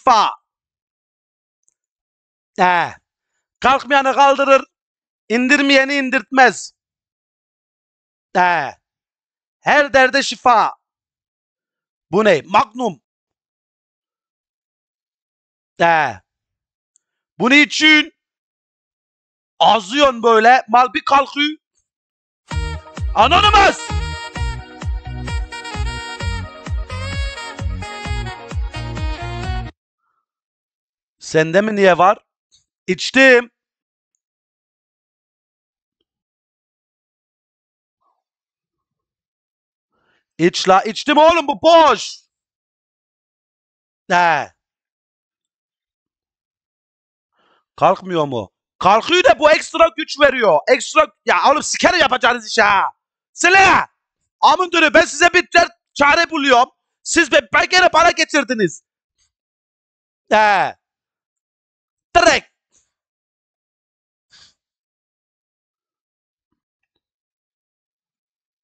İtfa. Ee, kalkmayanı kaldırır, indirmeyeni indirtmez. Ee, her derde şifa. Bu ne? Magnum. Ee, bu ne için? Azıyorsun böyle, mal bir kalkıyor. Anonymous! Sende mi niye var? İçtim. İç la içtim oğlum bu boş. Ne? Kalkmıyor mu? Kalkıyor da bu ekstra güç veriyor. Ekstra ya oğlum sikeri yapacağınız iş ha. Sile. Amın dönü ben size bir dert çare buluyorum. Siz be, ben gene para getirdiniz. Ne? Direkt.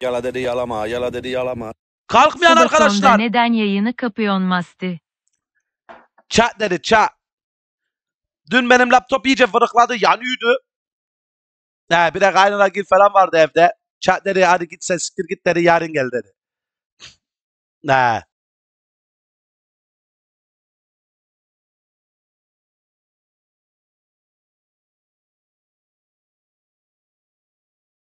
Yala dedi yalama, yala dedi yalama. Kalkmayan arkadaşlar. neden yayını kapıyorsun Masti? Çat dedi çat. Dün benim laptop iyice fırıkladı, yanıyordu. He, bir de kaynana gir falan vardı evde. Çat dedi hadi git sen siktir git dedi yarın gel dedi. He.